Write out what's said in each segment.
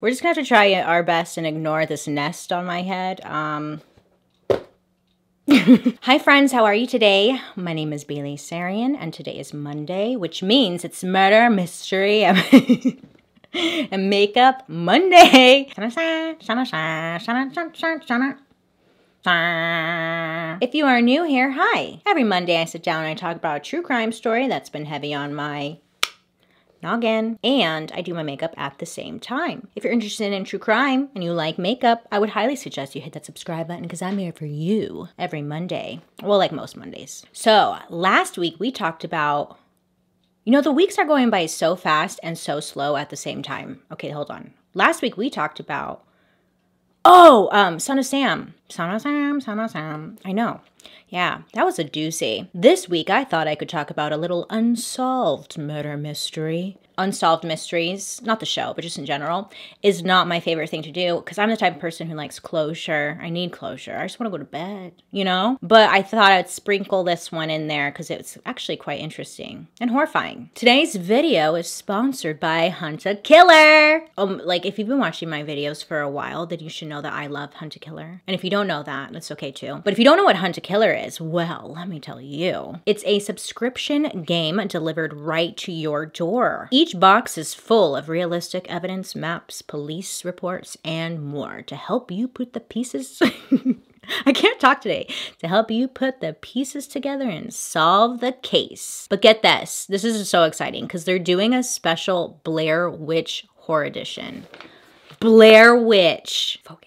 We're just gonna have to try our best and ignore this nest on my head. Um, Hi friends, how are you today? My name is Bailey Sarian and today is Monday, which means it's murder, mystery, and makeup Monday. If you are new here, hi. Every Monday I sit down and I talk about a true crime story that's been heavy on my noggin, and I do my makeup at the same time. If you're interested in true crime and you like makeup, I would highly suggest you hit that subscribe button because I'm here for you every Monday. Well, like most Mondays. So last week we talked about, you know, the weeks are going by so fast and so slow at the same time. Okay, hold on. Last week we talked about, oh, um, Son of Sam. Son of Sam, Son of Sam. I know. Yeah, that was a doozy. This week, I thought I could talk about a little unsolved murder mystery. Unsolved mysteries, not the show, but just in general, is not my favorite thing to do because I'm the type of person who likes closure. I need closure. I just want to go to bed, you know? But I thought I'd sprinkle this one in there because it's actually quite interesting and horrifying. Today's video is sponsored by Hunt a Killer. Um, like, if you've been watching my videos for a while, then you should know that I love Hunt a Killer. And if you don't know that, that's okay too. But if you don't know what Hunt a Killer well, let me tell you. It's a subscription game delivered right to your door. Each box is full of realistic evidence, maps, police reports, and more to help you put the pieces. I can't talk today to help you put the pieces together and solve the case. But get this this is so exciting because they're doing a special Blair Witch Horror Edition. Blair Witch for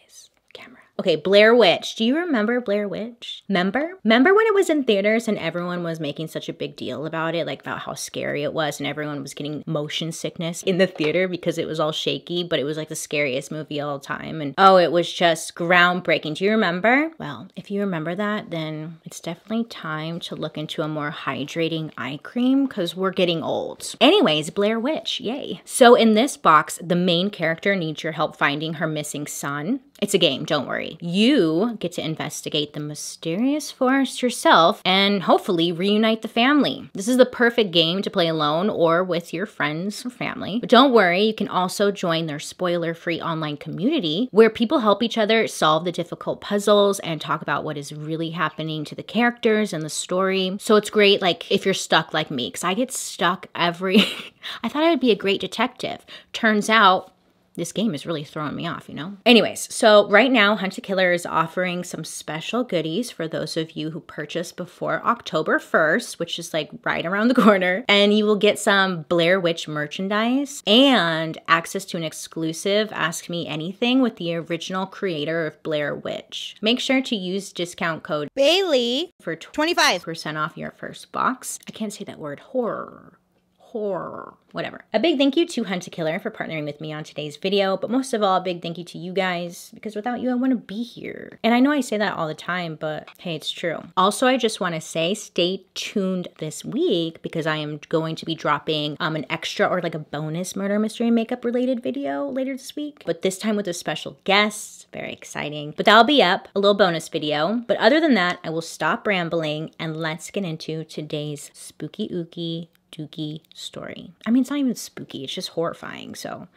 Okay, Blair Witch. Do you remember Blair Witch? Remember? Remember when it was in theaters and everyone was making such a big deal about it, like about how scary it was and everyone was getting motion sickness in the theater because it was all shaky, but it was like the scariest movie of all time. And oh, it was just groundbreaking. Do you remember? Well, if you remember that, then it's definitely time to look into a more hydrating eye cream because we're getting old. Anyways, Blair Witch, yay. So in this box, the main character needs your help finding her missing son it's a game, don't worry. You get to investigate the mysterious forest yourself and hopefully reunite the family. This is the perfect game to play alone or with your friends or family. But don't worry, you can also join their spoiler free online community where people help each other solve the difficult puzzles and talk about what is really happening to the characters and the story. So it's great, like, if you're stuck like me, because I get stuck every. I thought I would be a great detective. Turns out, this game is really throwing me off, you know? Anyways, so right now, Hunt the Killer is offering some special goodies for those of you who purchase before October 1st, which is like right around the corner. And you will get some Blair Witch merchandise and access to an exclusive Ask Me Anything with the original creator of Blair Witch. Make sure to use discount code Bailey for 25% off your first box. I can't say that word horror horror, whatever. A big thank you to Hunt a Killer for partnering with me on today's video, but most of all, a big thank you to you guys, because without you, I wouldn't be here. And I know I say that all the time, but hey, it's true. Also, I just wanna say, stay tuned this week because I am going to be dropping um, an extra or like a bonus murder mystery and makeup related video later this week, but this time with a special guest, very exciting. But that'll be up, a little bonus video. But other than that, I will stop rambling and let's get into today's spooky ookie Spooky story. I mean, it's not even spooky, it's just horrifying. So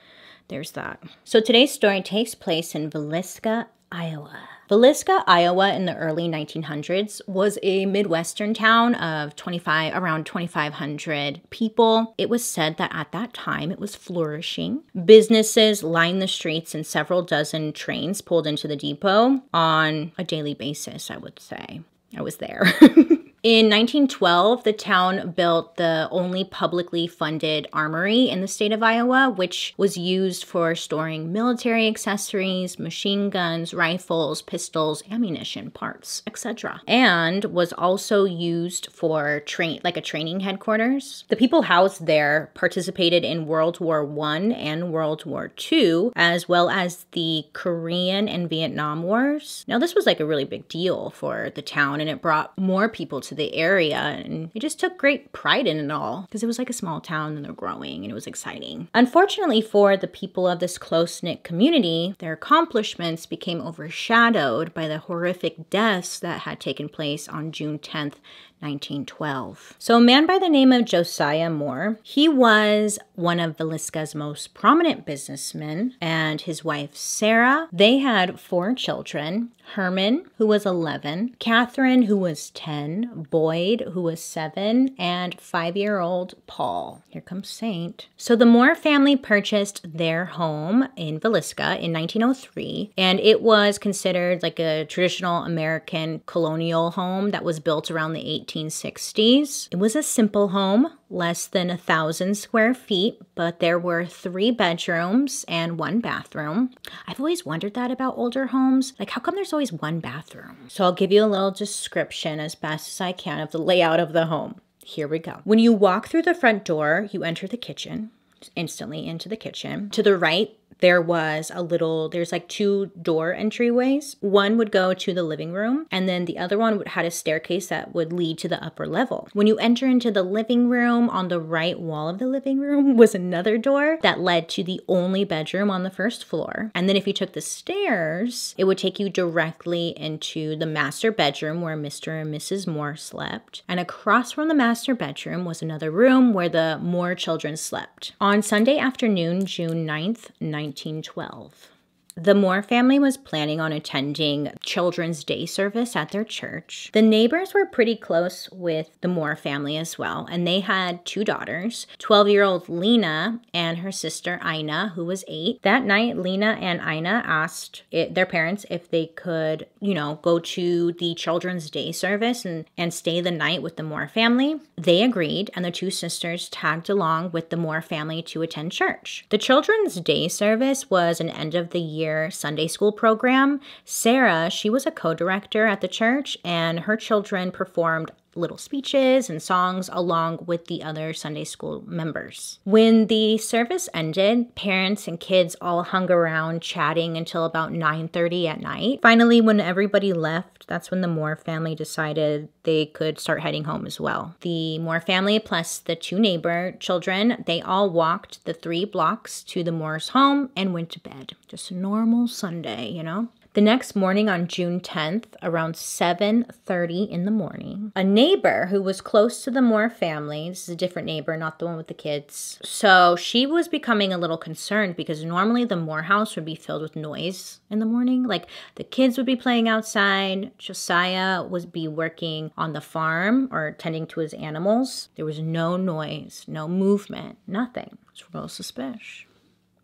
there's that. So today's story takes place in Villisca, Iowa. Villisca, Iowa in the early 1900s was a Midwestern town of 25 around 2500 people. It was said that at that time it was flourishing. Businesses lined the streets and several dozen trains pulled into the depot on a daily basis, I would say. I was there. In 1912, the town built the only publicly funded armory in the state of Iowa, which was used for storing military accessories, machine guns, rifles, pistols, ammunition, parts, etc., and was also used for train like a training headquarters. The people housed there participated in World War One and World War II, as well as the Korean and Vietnam Wars. Now, this was like a really big deal for the town, and it brought more people to the area and they just took great pride in it all because it was like a small town and they're growing and it was exciting. Unfortunately for the people of this close-knit community, their accomplishments became overshadowed by the horrific deaths that had taken place on June 10th, 1912. So a man by the name of Josiah Moore, he was one of Villisca's most prominent businessmen and his wife Sarah. They had four children, Herman, who was 11, Catherine, who was 10, Boyd, who was 7, and 5 year old Paul. Here comes Saint. So the Moore family purchased their home in Villisca in 1903, and it was considered like a traditional American colonial home that was built around the 1860s. It was a simple home less than a thousand square feet, but there were three bedrooms and one bathroom. I've always wondered that about older homes. Like, how come there's always one bathroom? So I'll give you a little description as best as I can of the layout of the home. Here we go. When you walk through the front door, you enter the kitchen, instantly into the kitchen. To the right, there was a little, there's like two door entryways. One would go to the living room, and then the other one had a staircase that would lead to the upper level. When you enter into the living room, on the right wall of the living room was another door that led to the only bedroom on the first floor. And then if you took the stairs, it would take you directly into the master bedroom where Mr. and Mrs. Moore slept. And across from the master bedroom was another room where the Moore children slept. On Sunday afternoon, June 9th, 19 1912. The Moore family was planning on attending Children's Day service at their church. The neighbors were pretty close with the Moore family as well, and they had two daughters 12 year old Lena and her sister Ina, who was eight. That night, Lena and Ina asked it, their parents if they could, you know, go to the Children's Day service and, and stay the night with the Moore family. They agreed, and the two sisters tagged along with the Moore family to attend church. The Children's Day service was an end of the year year Sunday school program. Sarah, she was a co director at the church, and her children performed little speeches and songs along with the other Sunday school members. When the service ended, parents and kids all hung around chatting until about 9:30 at night. Finally, when everybody left, that's when the Moore family decided they could start heading home as well. The Moore family plus the two neighbor children, they all walked the 3 blocks to the Moore's home and went to bed. Just a normal Sunday, you know? The next morning on June 10th, around 7:30 in the morning, a neighbor who was close to the Moore family, this is a different neighbor, not the one with the kids. So, she was becoming a little concerned because normally the Moore house would be filled with noise in the morning. Like the kids would be playing outside, Josiah would be working on the farm or tending to his animals. There was no noise, no movement, nothing. It's real suspicious.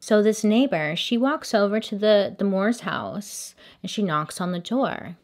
So this neighbor, she walks over to the the Moore's house and she knocks on the door.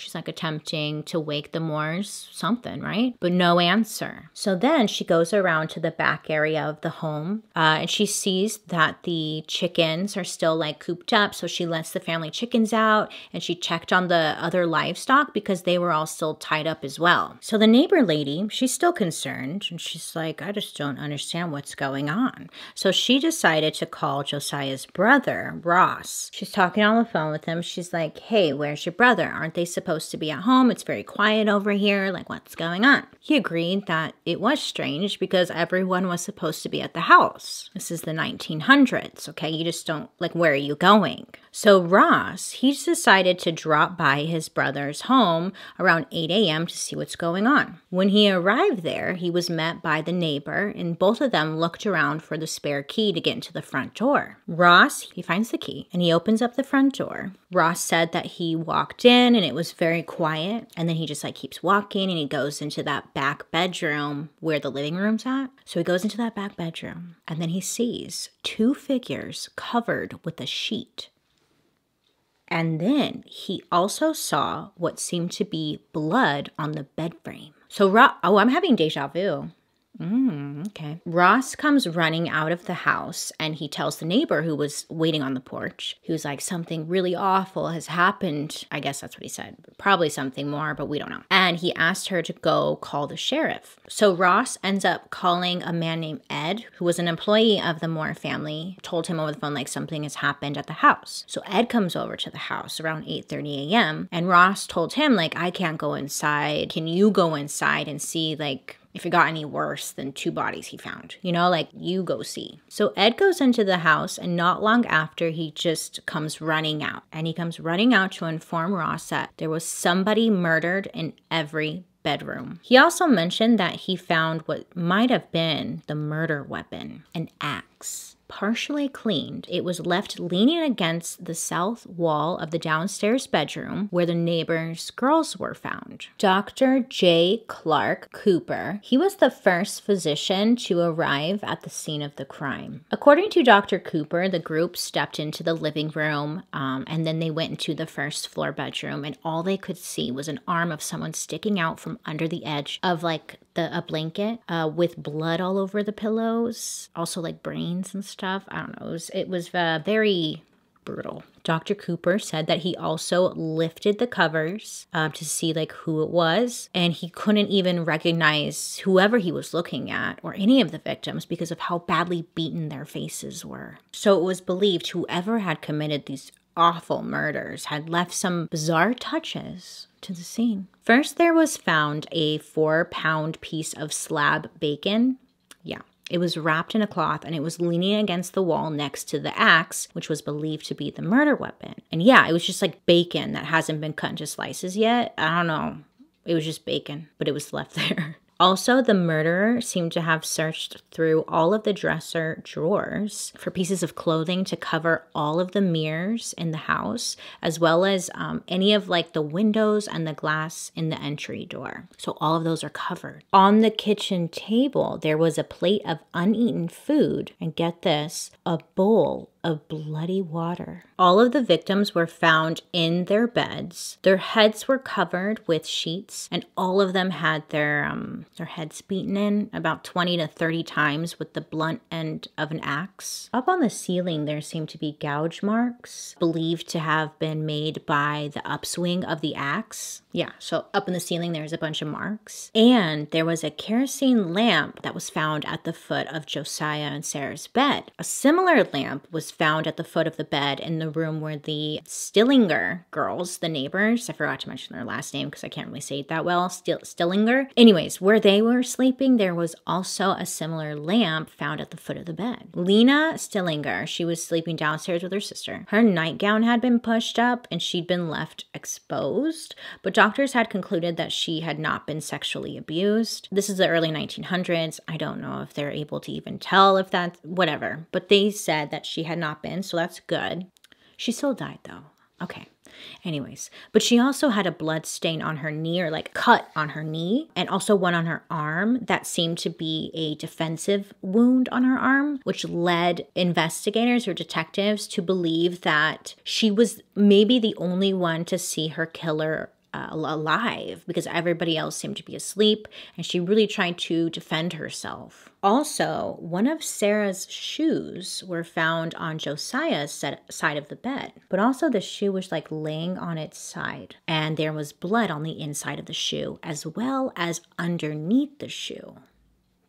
She's like attempting to wake the Moors, something, right? But no answer. So then she goes around to the back area of the home uh, and she sees that the chickens are still like cooped up. So she lets the family chickens out and she checked on the other livestock because they were all still tied up as well. So the neighbor lady, she's still concerned and she's like, I just don't understand what's going on. So she decided to call Josiah's brother, Ross. She's talking on the phone with him. She's like, Hey, where's your brother? Aren't they supposed supposed to be at home. It's very quiet over here. Like, what's going on? He agreed that it was strange because everyone was supposed to be at the house. This is the 1900s, okay? You just don't, like, where are you going? So Ross, he's decided to drop by his brother's home around 8 a.m. to see what's going on. When he arrived there, he was met by the neighbor, and both of them looked around for the spare key to get into the front door. Ross, he finds the key and he opens up the front door. Ross said that he walked in and it was very quiet. And then he just like keeps walking and he goes into that back bedroom where the living room's at. So he goes into that back bedroom and then he sees two figures covered with a sheet. And then he also saw what seemed to be blood on the bed frame. So, oh, I'm having deja vu. Mm, okay. Ross comes running out of the house and he tells the neighbor who was waiting on the porch, who's like, Something really awful has happened. I guess that's what he said. Probably something more, but we don't know. And he asked her to go call the sheriff. So Ross ends up calling a man named Ed, who was an employee of the Moore family, told him over the phone, like, something has happened at the house. So Ed comes over to the house around 8 30 a.m. And Ross told him, like, I can't go inside. Can you go inside and see, like, if it got any worse than two bodies he found. You know, like you go see. So Ed goes into the house, and not long after, he just comes running out. And he comes running out to inform Ross that there was somebody murdered in every bedroom. He also mentioned that he found what might have been the murder weapon an axe partially cleaned, it was left leaning against the south wall of the downstairs bedroom where the neighbor's girls were found. Dr. J. Clark Cooper, he was the first physician to arrive at the scene of the crime. According to Dr. Cooper, the group stepped into the living room um, and then they went into the first floor bedroom, and all they could see was an arm of someone sticking out from under the edge of like the a blanket uh, with blood all over the pillows, also like brains and stuff. I don't know. It was, it was uh, very brutal. Dr. Cooper said that he also lifted the covers um, to see like who it was, and he couldn't even recognize whoever he was looking at or any of the victims because of how badly beaten their faces were. So it was believed whoever had committed these awful murders had left some bizarre touches to the scene. First, there was found a four pound piece of slab bacon. Yeah. It was wrapped in a cloth and it was leaning against the wall next to the axe, which was believed to be the murder weapon. And yeah, it was just like bacon that hasn't been cut into slices yet. I don't know. It was just bacon, but it was left there. Also, the murderer seemed to have searched through all of the dresser drawers for pieces of clothing to cover all of the mirrors in the house, as well as um, any of like the windows and the glass in the entry door. So, all of those are covered. On the kitchen table, there was a plate of uneaten food, and get this, a bowl of bloody water. All of the victims were found in their beds. Their heads were covered with sheets, and all of them had their um, their heads beaten in about 20 to 30 times with the blunt end of an axe. Up on the ceiling, there seemed to be gouge marks believed to have been made by the upswing of the axe. Yeah, so up in the ceiling, there's a bunch of marks. And there was a kerosene lamp that was found at the foot of Josiah and Sarah's bed. A similar lamp was found at the foot of the bed in the room where the Stillinger girls, the neighbors, I forgot to mention their last name because I can't really say it that well, Still- Stillinger. Anyways, where they were sleeping, there was also a similar lamp found at the foot of the bed. Lena Stillinger, she was sleeping downstairs with her sister. Her nightgown had been pushed up and she'd been left exposed, but doctors had concluded that she had not been sexually abused. This is the early 1900s. I don't know if they're able to even tell if that's whatever, but they said that she had not been, so that's good. She still died though. Okay. Anyways, but she also had a blood stain on her knee or like cut on her knee and also one on her arm that seemed to be a defensive wound on her arm, which led investigators or detectives to believe that she was maybe the only one to see her killer uh, alive because everybody else seemed to be asleep and she really tried to defend herself. Also, one of Sarah's shoes were found on Josiah's side of the bed, but also the shoe was like laying on its side and there was blood on the inside of the shoe as well as underneath the shoe.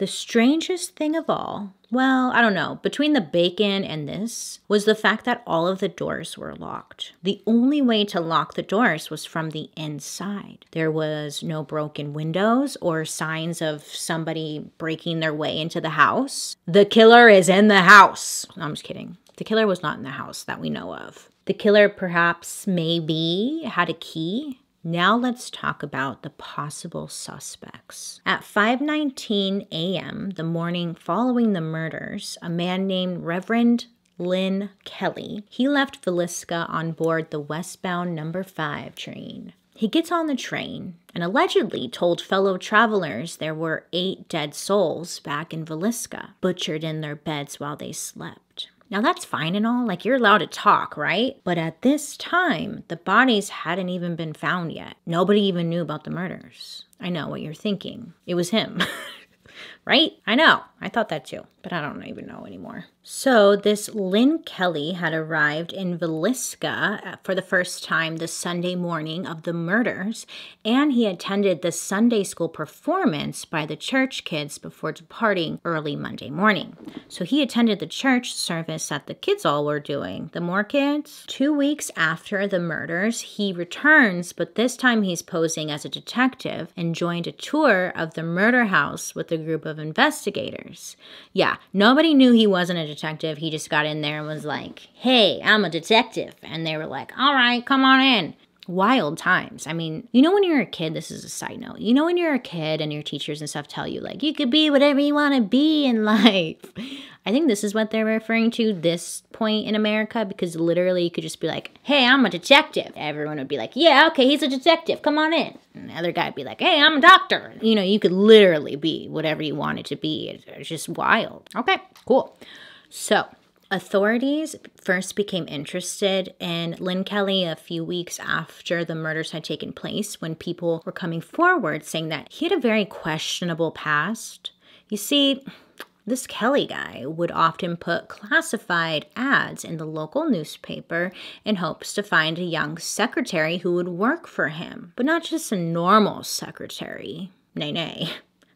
The strangest thing of all, well, I don't know, between the bacon and this, was the fact that all of the doors were locked. The only way to lock the doors was from the inside. There was no broken windows or signs of somebody breaking their way into the house. The killer is in the house. No, I'm just kidding. The killer was not in the house that we know of. The killer perhaps maybe had a key now let's talk about the possible suspects. At 5:19 a.m. the morning following the murders, a man named Reverend Lynn Kelly, he left Villisca on board the westbound number 5 train. He gets on the train and allegedly told fellow travelers there were 8 dead souls back in Villisca, butchered in their beds while they slept. Now, that's fine and all, like you're allowed to talk, right? But at this time, the bodies hadn't even been found yet. Nobody even knew about the murders. I know what you're thinking. It was him. right? I know. I thought that too, but I don't even know anymore. So this Lynn Kelly had arrived in Villisca uh, for the first time the Sunday morning of the murders, and he attended the Sunday school performance by the church kids before departing early Monday morning. So he attended the church service that the kids all were doing. The more kids. Two weeks after the murders, he returns, but this time he's posing as a detective and joined a tour of the murder house with a group of investigators years. Yeah, nobody knew he wasn't a detective. He just got in there and was like, hey, I'm a detective. And they were like, all right, come on in. Wild times. I mean, you know, when you're a kid, this is a side note. You know, when you're a kid and your teachers and stuff tell you, like, you could be whatever you want to be in life. I think this is what they're referring to, this point in America, because literally you could just be like, hey, I'm a detective. Everyone would be like, yeah, okay, he's a detective, come on in. And the other guy would be like, hey, I'm a doctor. You know, you could literally be whatever you wanted to be. It's, it's just wild. Okay, cool. So, Authorities first became interested in Lynn Kelly a few weeks after the murders had taken place when people were coming forward saying that he had a very questionable past. You see, this Kelly guy would often put classified ads in the local newspaper in hopes to find a young secretary who would work for him, but not just a normal secretary. Nay, nay.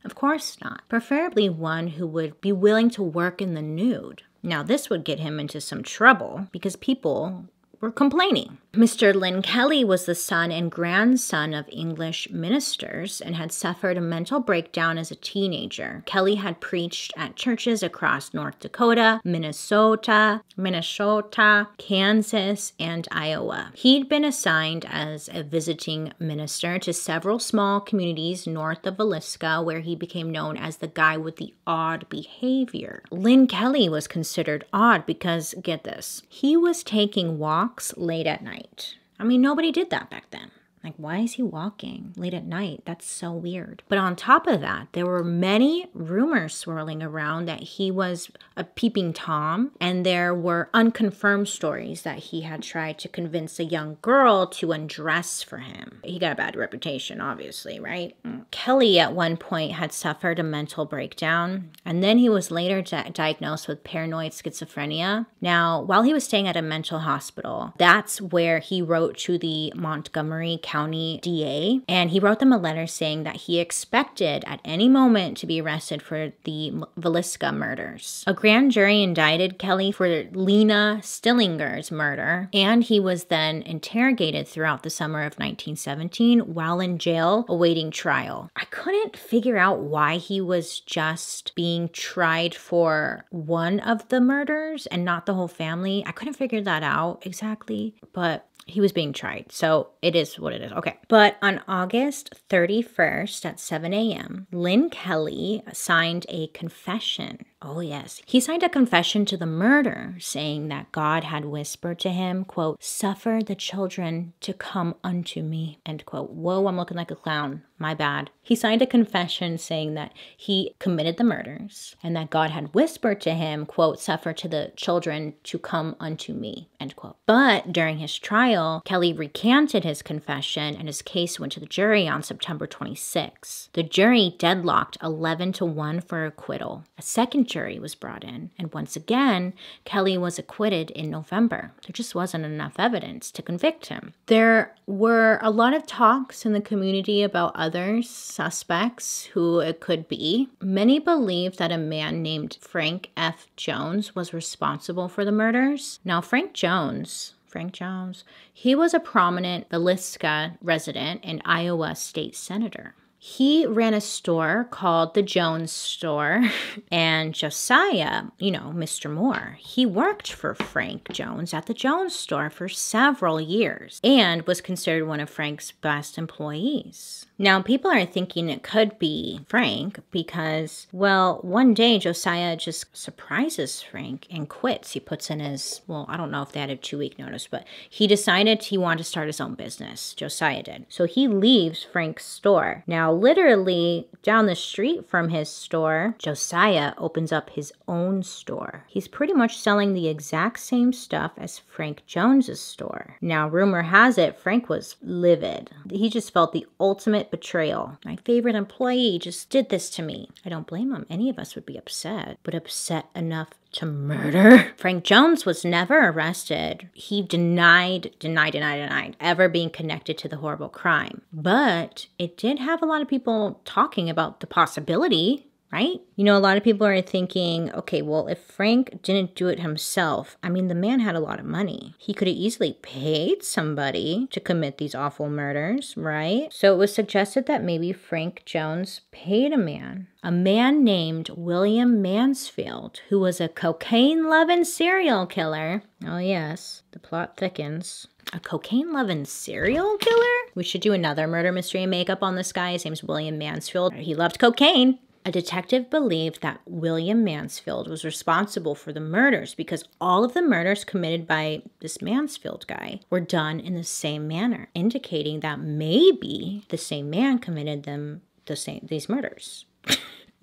Of course not. Preferably one who would be willing to work in the nude. Now, this would get him into some trouble because people were complaining. Mr. Lynn Kelly was the son and grandson of English ministers and had suffered a mental breakdown as a teenager. Kelly had preached at churches across North Dakota, Minnesota, Minnesota, Kansas, and Iowa. He'd been assigned as a visiting minister to several small communities north of Villisca where he became known as the guy with the odd behavior. Lynn Kelly was considered odd because, get this, he was taking walks walks late at night. I mean, nobody did that back then. Like, why is he walking late at night? That's so weird. But on top of that, there were many rumors swirling around that he was a peeping Tom, and there were unconfirmed stories that he had tried to convince a young girl to undress for him. He got a bad reputation, obviously, right? Mm. Kelly at one point had suffered a mental breakdown, and then he was later di diagnosed with paranoid schizophrenia. Now, while he was staying at a mental hospital, that's where he wrote to the Montgomery County County DA, and he wrote them a letter saying that he expected at any moment to be arrested for the Velisca murders. A grand jury indicted Kelly for Lena Stillinger's murder, and he was then interrogated throughout the summer of 1917 while in jail awaiting trial. I couldn't figure out why he was just being tried for one of the murders and not the whole family. I couldn't figure that out exactly, but he was being tried. So it is what it is. Okay. But on August 31st at 7 a.m., Lynn Kelly signed a confession Oh, yes. He signed a confession to the murder, saying that God had whispered to him, quote, suffer the children to come unto me, end quote. Whoa, I'm looking like a clown. My bad. He signed a confession saying that he committed the murders and that God had whispered to him, quote, suffer to the children to come unto me, end quote. But during his trial, Kelly recanted his confession and his case went to the jury on September 26. The jury deadlocked 11 to 1 for acquittal. A second jury was brought in, and once again, Kelly was acquitted in November. There just wasn't enough evidence to convict him. There were a lot of talks in the community about other suspects who it could be. Many believed that a man named Frank F. Jones was responsible for the murders. Now, Frank Jones Frank Jones. He was a prominent Villisca resident and Iowa state senator he ran a store called the Jones Store. And Josiah, you know, Mr. Moore, he worked for Frank Jones at the Jones Store for several years and was considered one of Frank's best employees. Now, people are thinking it could be Frank because, well, one day Josiah just surprises Frank and quits. He puts in his, well, I don't know if they had a two week notice, but he decided he wanted to start his own business. Josiah did. So he leaves Frank's store. Now, literally down the street from his store, Josiah opens up his own store. He's pretty much selling the exact same stuff as Frank Jones's store. Now, rumor has it Frank was livid. He just felt the ultimate betrayal. My favorite employee just did this to me. I don't blame him. Any of us would be upset, but upset enough to murder. Frank Jones was never arrested. He denied, denied, denied, denied ever being connected to the horrible crime. But it did have a lot of people talking about the possibility right? You know, a lot of people are thinking, okay, well, if Frank didn't do it himself, I mean, the man had a lot of money. He could have easily paid somebody to commit these awful murders, right? So it was suggested that maybe Frank Jones paid a man, a man named William Mansfield, who was a cocaine loving serial killer. Oh, yes, the plot thickens. A cocaine loving serial killer? We should do another murder mystery and makeup on this guy. His name's William Mansfield. He loved cocaine. A detective believed that William Mansfield was responsible for the murders because all of the murders committed by this Mansfield guy were done in the same manner, indicating that maybe the same man committed them the same these murders.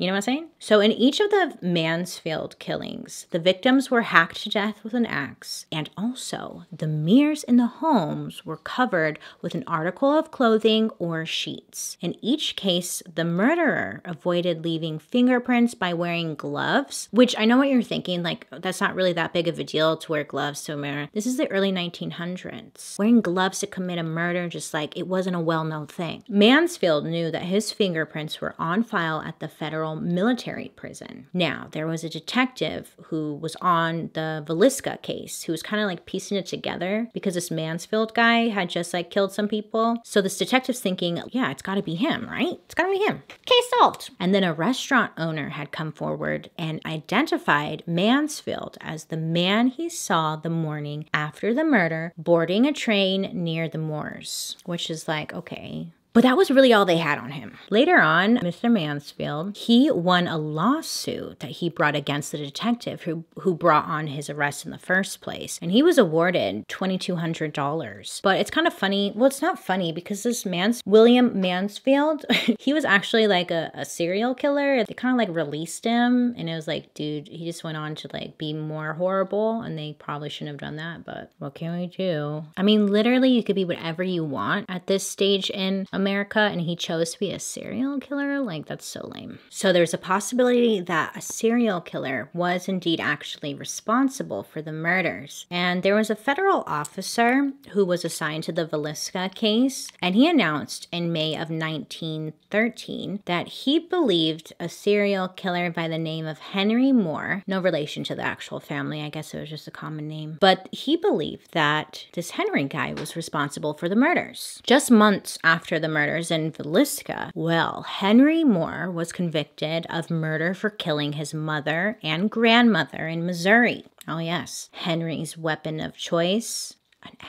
You know what I'm saying? So, in each of the Mansfield killings, the victims were hacked to death with an axe, and also the mirrors in the homes were covered with an article of clothing or sheets. In each case, the murderer avoided leaving fingerprints by wearing gloves, which I know what you're thinking, like, that's not really that big of a deal to wear gloves to a murder. This is the early 1900s. Wearing gloves to commit a murder, just like, it wasn't a well known thing. Mansfield knew that his fingerprints were on file at the federal Military Prison. Now, there was a detective who was on the Velisca case who was kind of like piecing it together because this Mansfield guy had just like killed some people. So this detective's thinking, yeah, it's gotta be him, right? It's gotta be him. Case solved. And then a restaurant owner had come forward and identified Mansfield as the man he saw the morning after the murder boarding a train near the moors, which is like, okay, but that was really all they had on him. Later on, Mr. Mansfield, he won a lawsuit that he brought against the detective who, who brought on his arrest in the first place. And he was awarded $2,200. But it's kind of funny. Well, it's not funny because this man's William Mansfield, he was actually like a, a serial killer. They kind of like released him and it was like, dude, he just went on to like be more horrible and they probably shouldn't have done that. But what can we do? I mean, literally you could be whatever you want at this stage in America America and he chose to be a serial killer? Like, that's so lame. So there's a possibility that a serial killer was indeed actually responsible for the murders. And there was a federal officer who was assigned to the Velisca case, and he announced in May of 1913 that he believed a serial killer by the name of Henry Moore, no relation to the actual family, I guess it was just a common name, but he believed that this Henry guy was responsible for the murders. Just months after the murders in Villisca? Well, Henry Moore was convicted of murder for killing his mother and grandmother in Missouri. Oh, yes, Henry's weapon of choice, an axe.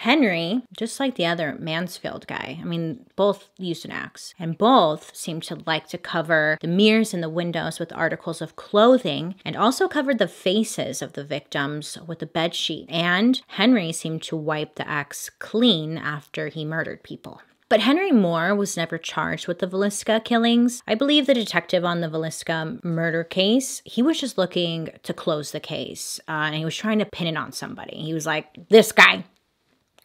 Henry, just like the other Mansfield guy, I mean, both used an axe, and both seemed to like to cover the mirrors and the windows with articles of clothing, and also covered the faces of the victims with a bedsheet. And Henry seemed to wipe the axe clean after he murdered people. But Henry Moore was never charged with the Velisca killings. I believe the detective on the Velisca murder case, he was just looking to close the case uh, and he was trying to pin it on somebody. He was like, this guy,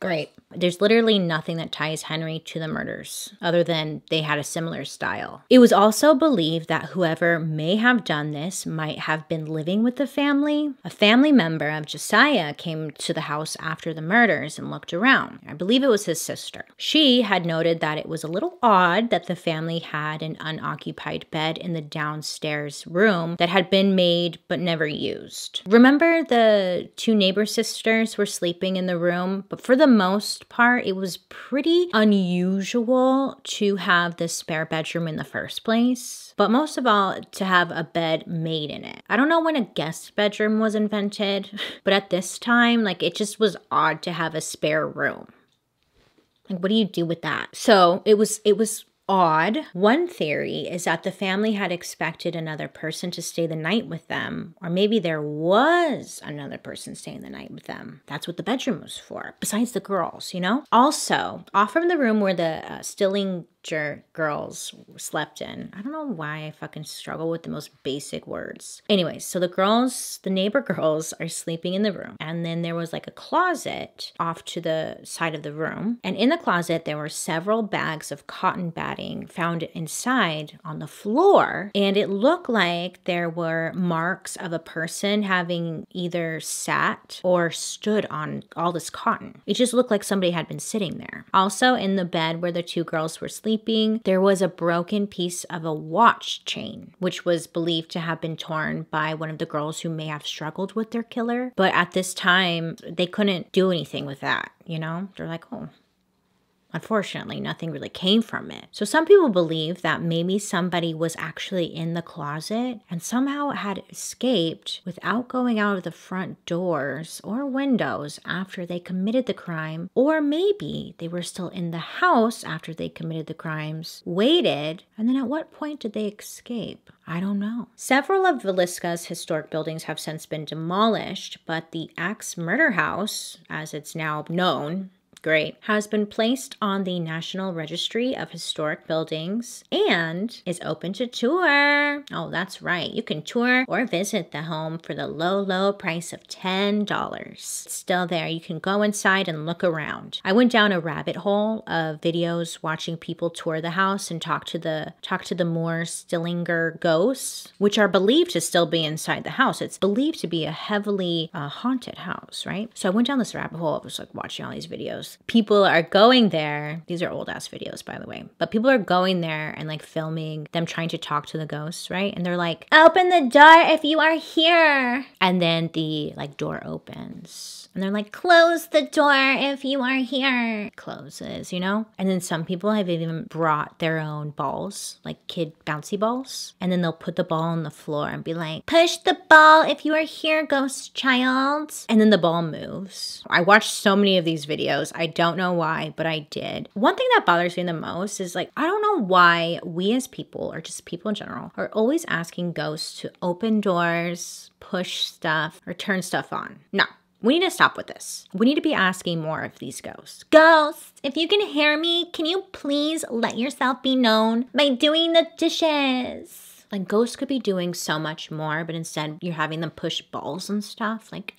Great. There's literally nothing that ties Henry to the murders, other than they had a similar style. It was also believed that whoever may have done this might have been living with the family. A family member of Josiah came to the house after the murders and looked around. I believe it was his sister. She had noted that it was a little odd that the family had an unoccupied bed in the downstairs room that had been made but never used. Remember, the two neighbor sisters were sleeping in the room, but for the most part, it was pretty unusual to have this spare bedroom in the first place, but most of all, to have a bed made in it. I don't know when a guest bedroom was invented, but at this time, like it just was odd to have a spare room. Like what do you do with that? So, it was it was odd. One theory is that the family had expected another person to stay the night with them, or maybe there was another person staying the night with them. That's what the bedroom was for, besides the girls, you know? Also, off from the room where the uh, Stilling girls slept in. I don't know why I fucking struggle with the most basic words. Anyways, so the girls, the neighbor girls are sleeping in the room. And then there was like a closet off to the side of the room. And in the closet, there were several bags of cotton batting found inside on the floor. And it looked like there were marks of a person having either sat or stood on all this cotton. It just looked like somebody had been sitting there. Also, in the bed where the two girls were sleeping, sleeping, there was a broken piece of a watch chain, which was believed to have been torn by one of the girls who may have struggled with their killer. But at this time, they couldn't do anything with that, you know? They're like, oh, Unfortunately, nothing really came from it. So some people believe that maybe somebody was actually in the closet and somehow had escaped without going out of the front doors or windows after they committed the crime, or maybe they were still in the house after they committed the crimes, waited, and then at what point did they escape? I don't know. Several of Villisca's historic buildings have since been demolished, but the Axe Murder House, as it's now known, Great. Has been placed on the National Registry of Historic Buildings and is open to tour. Oh, that's right. You can tour or visit the home for the low, low price of $10. still there. You can go inside and look around. I went down a rabbit hole of videos watching people tour the house and talk to the talk to the Moore Stillinger ghosts, which are believed to still be inside the house. It's believed to be a heavily uh, haunted house, right? So I went down this rabbit hole. I was like watching all these videos People are going there. These are old ass videos, by the way, but people are going there and like filming them trying to talk to the ghosts, right? And they're like, open the door if you are here. And then the like door opens and they're like, close the door if you are here. Closes, you know? And then some people have even brought their own balls, like kid bouncy balls. And then they'll put the ball on the floor and be like, push the ball if you are here, ghost child. And then the ball moves. I watched so many of these videos. I don't know why, but I did. One thing that bothers me the most is like, I don't know why we as people, or just people in general, are always asking ghosts to open doors, push stuff, or turn stuff on. No, we need to stop with this. We need to be asking more of these ghosts. Ghosts, if you can hear me, can you please let yourself be known by doing the dishes? Like ghosts could be doing so much more, but instead you're having them push balls and stuff. Like,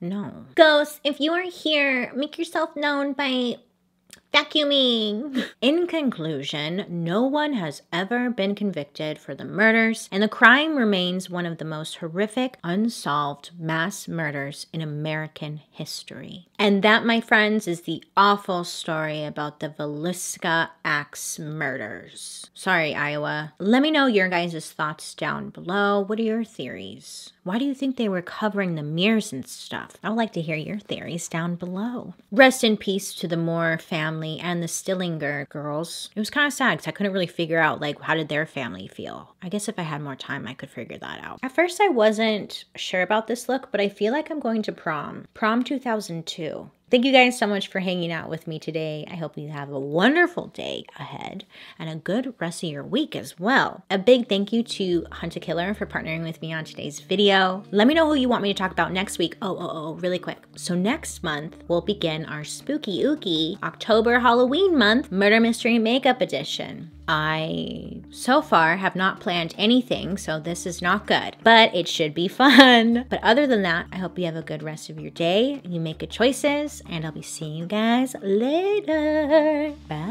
no. Ghosts, if you are here, make yourself known by vacuuming. In conclusion, no one has ever been convicted for the murders, and the crime remains one of the most horrific unsolved mass murders in American history. And that, my friends, is the awful story about the Velisca Axe murders. Sorry, Iowa. Let me know your guys' thoughts down below. What are your theories? Why do you think they were covering the mirrors and stuff? I'd like to hear your theories down below. Rest in peace to the Moore family and the Stillinger girls. It was kind of sad because I couldn't really figure out like how did their family feel. I guess if I had more time, I could figure that out. At first, I wasn't sure about this look, but I feel like I'm going to prom. Prom 2002. Thank you guys so much for hanging out with me today. I hope you have a wonderful day ahead and a good rest of your week as well. A big thank you to Hunt a Killer for partnering with me on today's video. Let me know who you want me to talk about next week. Oh, oh, oh, really quick. So next month, we'll begin our spooky ooky October Halloween month murder mystery makeup edition. I so far have not planned anything, so this is not good, but it should be fun. But other than that, I hope you have a good rest of your day, you make good choices, and I'll be seeing you guys later. Bye.